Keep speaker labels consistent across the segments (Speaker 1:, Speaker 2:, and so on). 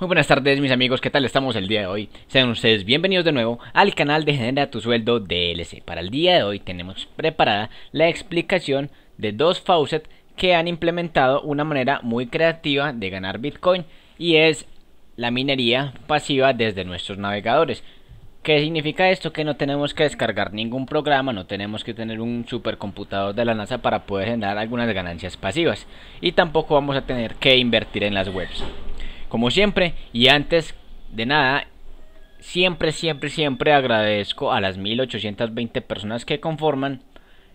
Speaker 1: Muy buenas tardes mis amigos, ¿qué tal estamos el día de hoy? Sean ustedes bienvenidos de nuevo al canal de Genera tu Sueldo DLC. Para el día de hoy tenemos preparada la explicación de dos faucet que han implementado una manera muy creativa de ganar Bitcoin y es la minería pasiva desde nuestros navegadores. ¿Qué significa esto? Que no tenemos que descargar ningún programa, no tenemos que tener un supercomputador de la NASA para poder generar algunas ganancias pasivas y tampoco vamos a tener que invertir en las webs como siempre. Y antes de nada, siempre, siempre, siempre agradezco a las 1820 personas que conforman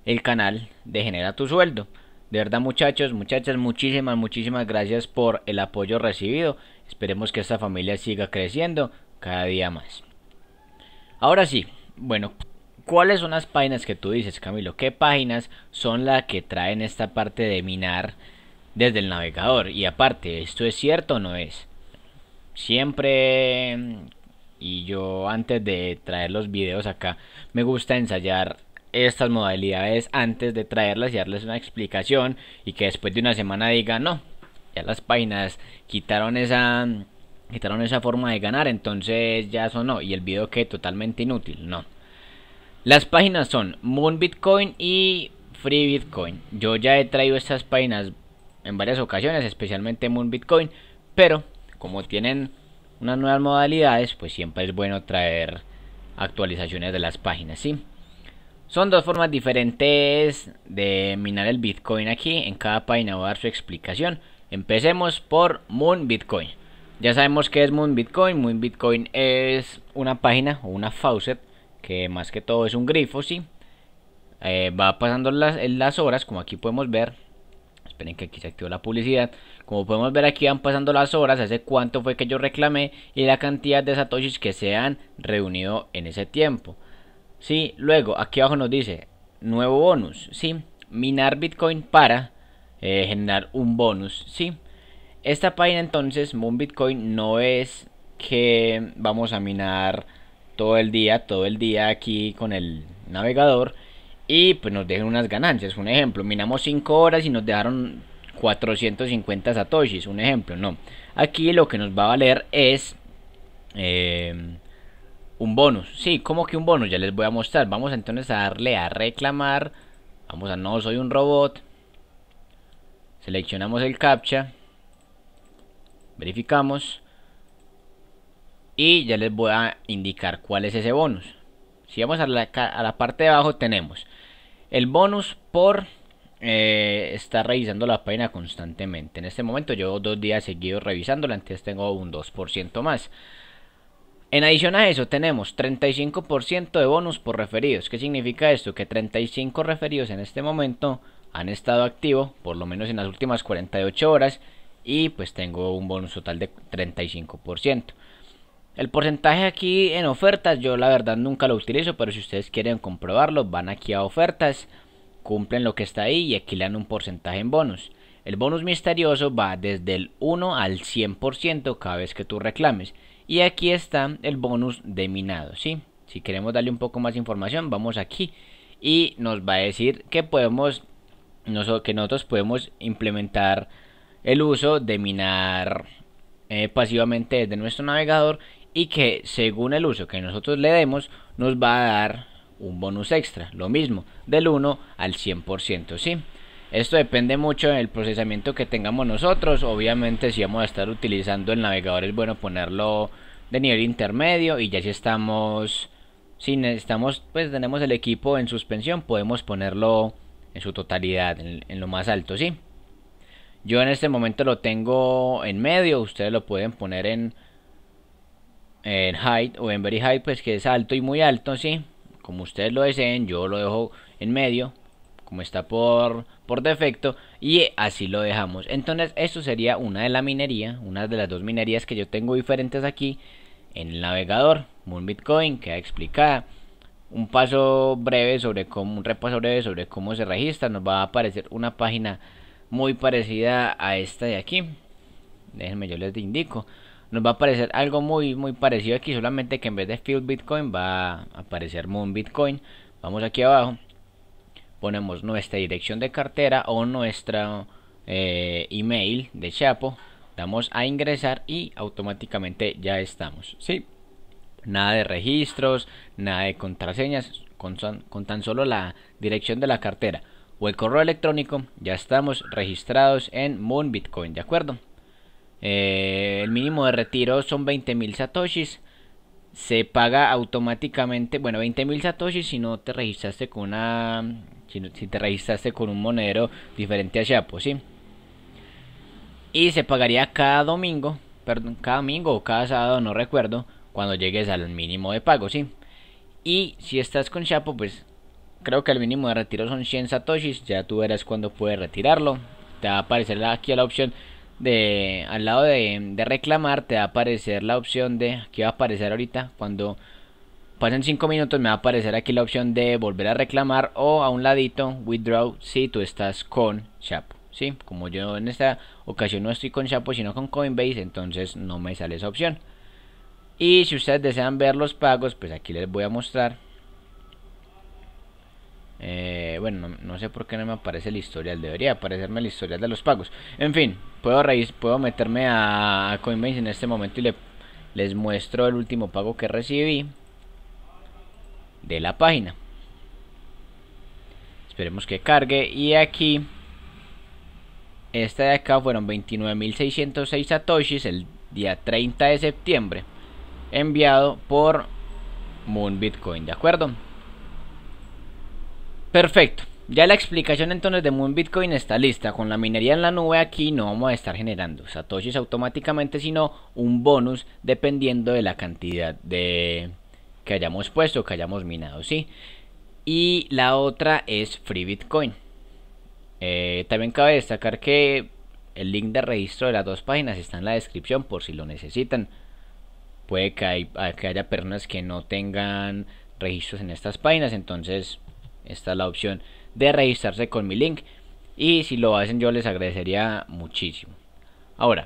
Speaker 1: el canal de Genera tu Sueldo. De verdad muchachos, muchachas, muchísimas, muchísimas gracias por el apoyo recibido. Esperemos que esta familia siga creciendo cada día más. Ahora sí, bueno, ¿cuáles son las páginas que tú dices, Camilo? ¿Qué páginas son las que traen esta parte de minar desde el navegador. Y aparte, ¿esto es cierto o no es? Siempre, y yo antes de traer los videos acá, me gusta ensayar estas modalidades antes de traerlas y darles una explicación y que después de una semana diga no, ya las páginas quitaron esa quitaron esa forma de ganar, entonces ya sonó y el video que totalmente inútil, no. Las páginas son Moon Bitcoin y Free Bitcoin. Yo ya he traído estas páginas en varias ocasiones, especialmente Moon Bitcoin, pero como tienen unas nuevas modalidades, pues siempre es bueno traer actualizaciones de las páginas, ¿sí? Son dos formas diferentes de minar el Bitcoin aquí. En cada página voy a dar su explicación. Empecemos por Moon Bitcoin. Ya sabemos que es Moon Bitcoin. Moon Bitcoin es una página o una faucet que más que todo es un grifo, ¿sí? Eh, va pasando las horas, como aquí podemos ver, esperen que aquí se activó la publicidad. Como podemos ver aquí van pasando las horas, hace cuánto fue que yo reclamé y la cantidad de satoshis que se han reunido en ese tiempo. Sí, luego aquí abajo nos dice nuevo bonus, sí, minar Bitcoin para eh, generar un bonus, sí. Esta página entonces, Moon Bitcoin, no es que vamos a minar todo el día, todo el día aquí con el navegador, y pues nos dejen unas ganancias. Un ejemplo, minamos 5 horas y nos dejaron 450 satoshis, un ejemplo, no. Aquí lo que nos va a valer es em, un bonus. Sí, como que un bonus, ya les voy a mostrar. Vamos entonces a darle a reclamar. Vamos a no soy un robot. Seleccionamos el captcha. Verificamos. Y ya les voy a indicar cuál es ese bonus. Si vamos a la, parte de abajo tenemos el bonus por eh, estar revisando la página constantemente. En este momento yo dos días seguido revisándola, antes tengo un 2% más. En adición a eso tenemos 35% de bonus por referidos. ¿Qué significa esto? Que 35 referidos en este momento han estado activos por lo menos en las últimas 48 horas y pues tengo un bonus total de 35%. El porcentaje aquí en ofertas, yo la verdad nunca lo utilizo, pero si ustedes quieren comprobarlo, van aquí a ofertas, cumplen lo que está ahí y aquí le dan un porcentaje en bonus. El bonus misterioso va desde el 1 al 100% cada vez que tú reclames. Y aquí está el bonus de minado, ¿sí? Si queremos darle un poco más de información, vamos aquí y nos va a decir que podemos que nosotros podemos implementar el uso de minar eh, pasivamente desde nuestro navegador y que según el uso que nosotros le demos nos va a dar un bonus extra, lo mismo, del 1 al 100%, ¿sí? Esto depende mucho del procesamiento que tengamos nosotros, obviamente si vamos a estar utilizando el navegador es bueno ponerlo de nivel intermedio y ya si estamos, si necesitamos, pues tenemos el equipo en suspensión, podemos ponerlo en su totalidad, en, en lo más alto, ¿sí? Yo en este momento lo tengo en medio, ustedes lo pueden poner en en height o en very high pues que es alto y muy alto, ¿sí? Como ustedes lo deseen, yo lo dejo en medio, como está por, por defecto, y así lo dejamos. Entonces, esto sería una de las minería, una de las dos minerías que yo tengo diferentes aquí en el navegador, Moon Bitcoin, que ha explicado Un paso breve sobre cómo, un repaso breve sobre cómo se registra, nos va a aparecer una página muy parecida a esta de aquí. Déjenme, yo les indico nos va a aparecer algo muy muy parecido aquí solamente que en vez de field bitcoin va a aparecer moon bitcoin vamos aquí abajo ponemos nuestra dirección de cartera o nuestra eh, email de chapo damos a ingresar y automáticamente ya estamos sí nada de registros nada de contraseñas con, con tan solo la dirección de la cartera o el correo electrónico ya estamos registrados en moon bitcoin de acuerdo eh, el mínimo de retiro son 20.000 satoshis. Se paga automáticamente, bueno, 20.000 satoshis si no te registraste con una, si, te registraste con un monedero diferente a Chapo, ¿sí? Y se pagaría cada domingo, perdón, cada domingo o cada sábado, no recuerdo, cuando llegues al mínimo de pago, ¿sí? Y si estás con Chapo, pues creo que el mínimo de retiro son 100 satoshis, ya tú verás cuando puedes retirarlo. Te va a aparecer aquí la opción de al lado de, reclamar te va a aparecer la opción de aquí va a aparecer ahorita cuando pasen 5 minutos me va a aparecer aquí la opción de volver a reclamar o a un ladito withdraw si tú estás con Chapo ¿sí? como yo en esta ocasión no estoy con Chapo sino con Coinbase entonces no me sale esa opción y si ustedes desean ver los pagos pues aquí les voy a mostrar eh, bueno, no, sé por qué no me aparece el historial. Debería aparecerme el historial de los pagos. En fin, puedo, puedo meterme a Coinbase en este momento y les muestro el último pago que recibí de la página. Esperemos que cargue. Y aquí, esta de acá fueron 29.606 satoshis el día 30 de septiembre. Enviado por Moon Bitcoin, ¿de acuerdo? Perfecto. Ya la explicación entonces de Moon Bitcoin está lista. Con la minería en la nube aquí no vamos a estar generando satoshis automáticamente, sino un bonus dependiendo de la cantidad de que hayamos puesto, que hayamos minado, sí. Y la otra es Free Bitcoin. Eh, también cabe destacar que el link de registro de las dos páginas está en la descripción por si lo necesitan. Puede que haya personas que no tengan registros en estas páginas, entonces está la opción de registrarse con mi link. Y si lo hacen yo les agradecería muchísimo. Ahora,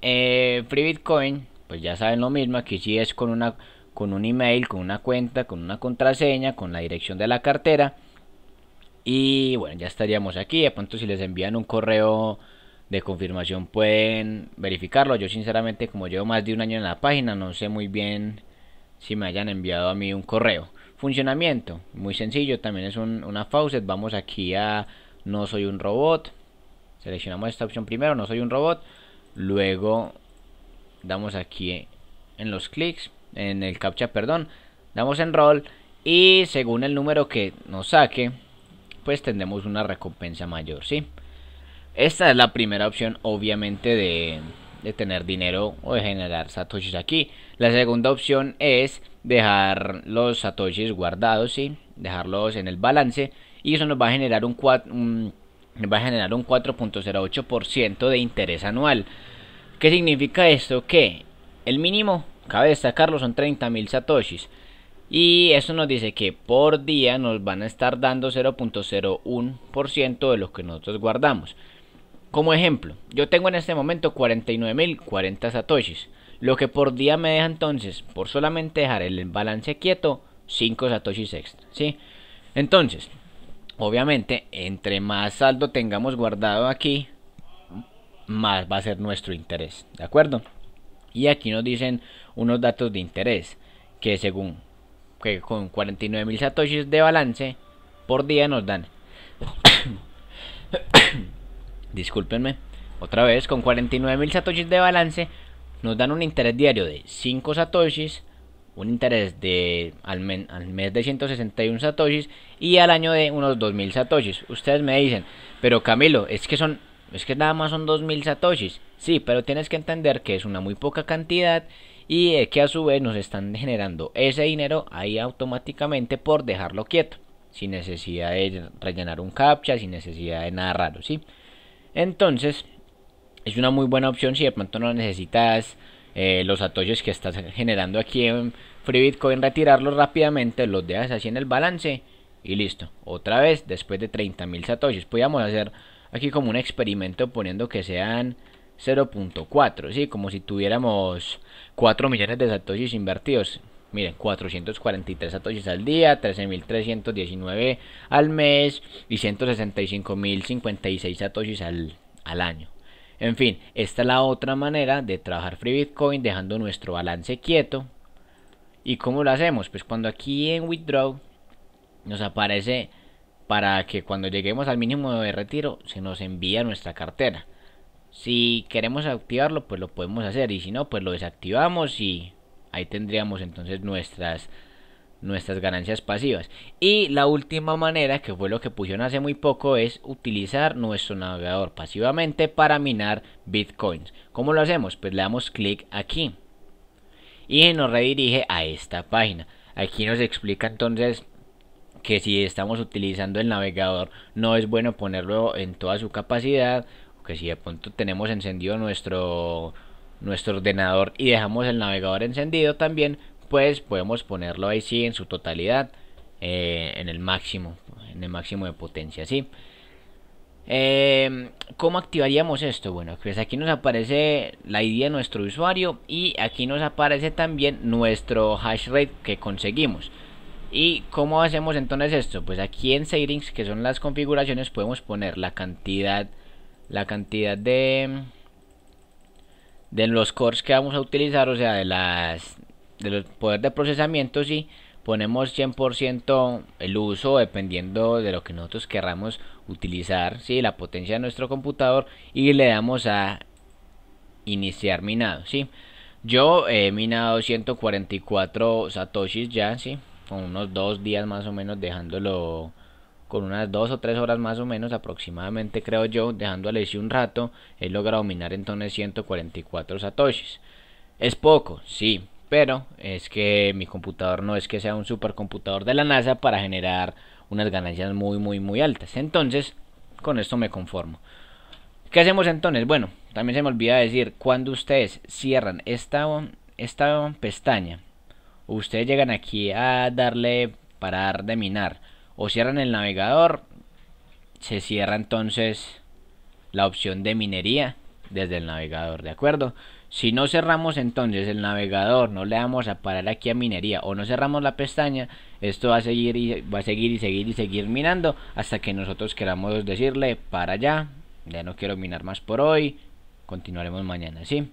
Speaker 1: FreeBitcoin, eh, Free Bitcoin, pues ya saben lo mismo, aquí sí es con, una, con un email, con una cuenta, con una contraseña, con la dirección de la cartera. Y bueno, ya estaríamos aquí. De pronto si les envían un correo de confirmación pueden verificarlo. Yo sinceramente como llevo más de un año en la página no sé muy bien si me hayan enviado a mí un correo. Funcionamiento, muy sencillo, también es una faucet. Vamos aquí a no soy un robot. Seleccionamos esta opción primero, no soy un robot. Luego damos aquí en los clics, en el captcha, perdón. Damos en roll y según el número que nos saque, pues tendremos una recompensa mayor, ¿sí? Esta es la primera opción, obviamente, de, de tener dinero o de generar satoshis aquí. La segunda opción es dejar los satoshis guardados, ¿sí? dejarlos en el balance y eso nos va a generar un, va a generar un 4.08% de interés anual. ¿Qué significa esto? Que el mínimo, cabe destacarlo, son 30.000 satoshis. Y eso nos dice que por día nos van a estar dando 0.01% de lo que nosotros guardamos. Como ejemplo, yo tengo en este momento 49.040 satoshis. Lo que por día me deja entonces, por solamente dejar el balance quieto, 5 satoshis extra, ¿sí? Entonces, obviamente, entre más saldo tengamos guardado aquí, más va a ser nuestro interés, ¿de acuerdo? Y aquí nos dicen unos datos de interés, que según que con 49.000 satoshis de balance por día nos dan discúlpenme, otra vez con 49.000 satoshis de balance nos dan un interés diario de 5 satoshis, un interés de al, mes de 161 satoshis y al año de unos 2000 satoshis. Ustedes me dicen, pero Camilo, es que son es que nada más son 2000 satoshis. Sí, pero tienes que entender que es una muy poca cantidad y que a su vez nos están generando ese dinero ahí automáticamente por dejarlo quieto, sin necesidad de rellenar un captcha, sin necesidad de nada raro, ¿sí? Entonces, es una muy buena opción si de pronto no necesitas eh, los satoshis que estás generando aquí en FreeBitcoin, retirarlos rápidamente, los dejas así en el balance y listo. Otra vez, después de 30.000 satoshis, podríamos hacer aquí como un experimento poniendo que sean 0.4, ¿sí? Como si tuviéramos 4 millones de satoshis invertidos. Miren, 443 satoshis al día, 13.319 al mes y 165.056 satoshis al, al año. En fin, esta es la otra manera de trabajar Free Bitcoin dejando nuestro balance quieto. ¿Y cómo lo hacemos? Pues cuando aquí en Withdraw nos aparece para que cuando lleguemos al mínimo de retiro se nos envía nuestra cartera. Si queremos activarlo, pues lo podemos hacer y si no, pues lo desactivamos y ahí tendríamos entonces nuestras nuestras ganancias pasivas. Y la última manera, que fue lo que pusieron hace muy poco, es utilizar nuestro navegador pasivamente para minar bitcoins. ¿Cómo lo hacemos? Pues le damos clic aquí y nos redirige a esta página. Aquí nos explica entonces que si estamos utilizando el navegador no es bueno ponerlo en toda su capacidad, que si de pronto tenemos encendido nuestro nuestro ordenador y dejamos el navegador encendido también podemos ponerlo ahí sí en su totalidad eh, en el máximo en el máximo de potencia sí eh, ¿Cómo activaríamos esto? Bueno, pues aquí nos aparece la ID de nuestro usuario y aquí nos aparece también nuestro hash rate que conseguimos. ¿Y cómo hacemos entonces esto? Pues aquí en settings, que son las configuraciones, podemos poner la cantidad, la cantidad de, de los cores que vamos a utilizar, o sea, de las, del poder de procesamiento sí ponemos 100% el uso dependiendo de lo que nosotros queramos utilizar, si la potencia de nuestro computador y le damos a iniciar minado, ¿sí? Yo eh, he minado 144 satoshis ya, ¿sí? Con unos dos días más o menos dejándolo con unas dos o tres horas más o menos aproximadamente creo yo, dejándole así un rato, he logrado minar entonces 144 satoshis. Es poco, sí, pero es que mi computador no es que sea un supercomputador de la NASA para generar unas ganancias muy, muy, muy altas. Entonces, con esto me conformo. ¿Qué hacemos entonces? Bueno, también se me olvida decir, cuando ustedes cierran esta, esta pestaña, ustedes llegan aquí a darle parar de minar, o cierran el navegador, se cierra entonces la opción de minería desde el navegador, ¿de acuerdo? Si no cerramos entonces el navegador, no le damos a parar aquí a minería o no cerramos la pestaña, esto va a seguir y va a seguir y seguir y seguir minando hasta que nosotros queramos decirle para allá, ya no quiero minar más por hoy, continuaremos mañana, ¿sí?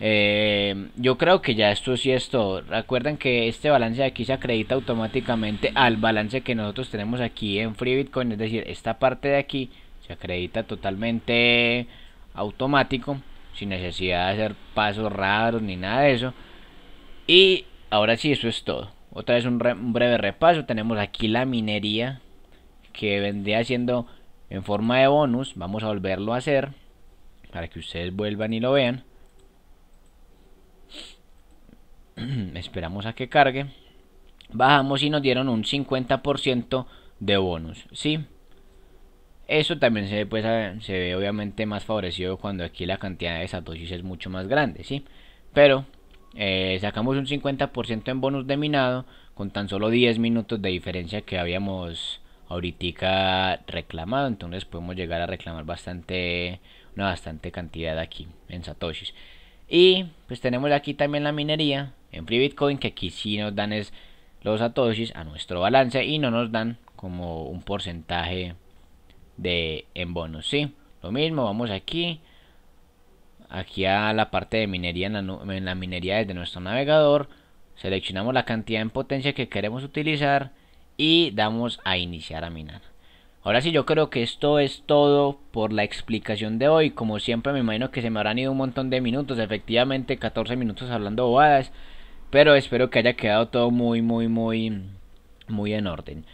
Speaker 1: Eh, yo creo que ya esto sí es todo. Recuerden que este balance de aquí se acredita automáticamente al balance que nosotros tenemos aquí en Free Bitcoin, es decir, esta parte de aquí se acredita totalmente automático sin necesidad de hacer pasos raros ni nada de eso. Y ahora sí, eso es todo. Otra vez un, breve repaso. Tenemos aquí la minería que vendría siendo en forma de bonus. Vamos a volverlo a hacer para que ustedes vuelvan y lo vean. Esperamos a que cargue. Bajamos y nos dieron un 50% de bonus. ¿sí? Eso también se ve, pues, se ve obviamente más favorecido cuando aquí la cantidad de satoshis es mucho más grande, ¿sí? Pero eh, sacamos un 50% en bonus de minado con tan solo 10 minutos de diferencia que habíamos ahorita reclamado. Entonces podemos llegar a reclamar bastante, una bastante cantidad aquí en satoshis. Y pues tenemos aquí también la minería en Free Bitcoin que aquí sí nos dan los satoshis a nuestro balance y no nos dan como un porcentaje de en bonus, ¿sí? Lo mismo, vamos aquí. Aquí a la parte de minería, en la, minería desde nuestro navegador. Seleccionamos la cantidad en potencia que queremos utilizar y damos a iniciar a minar. Ahora sí, yo creo que esto es todo por la explicación de hoy. Como siempre, me imagino que se me habrán ido un montón de minutos. Efectivamente, 14 minutos hablando bobadas. Pero espero que haya quedado todo muy, muy, muy, muy en orden.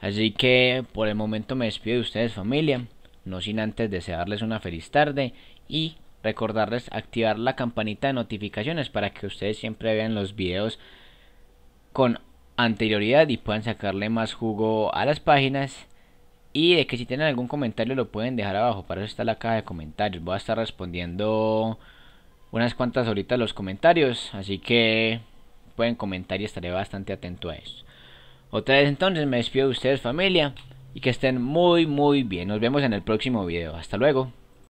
Speaker 1: Así que por el momento me despido de ustedes familia, no sin antes desearles una feliz tarde y recordarles activar la campanita de notificaciones para que ustedes siempre vean los videos con anterioridad y puedan sacarle más jugo a las páginas. Y de que si tienen algún comentario lo pueden dejar abajo, para eso está la caja de comentarios. Voy a estar respondiendo unas cuantas ahorita los comentarios, así que pueden comentar y estaré bastante atento a eso. Otra vez entonces me despido de ustedes familia y que estén muy muy bien. Nos vemos en el próximo video. Hasta luego.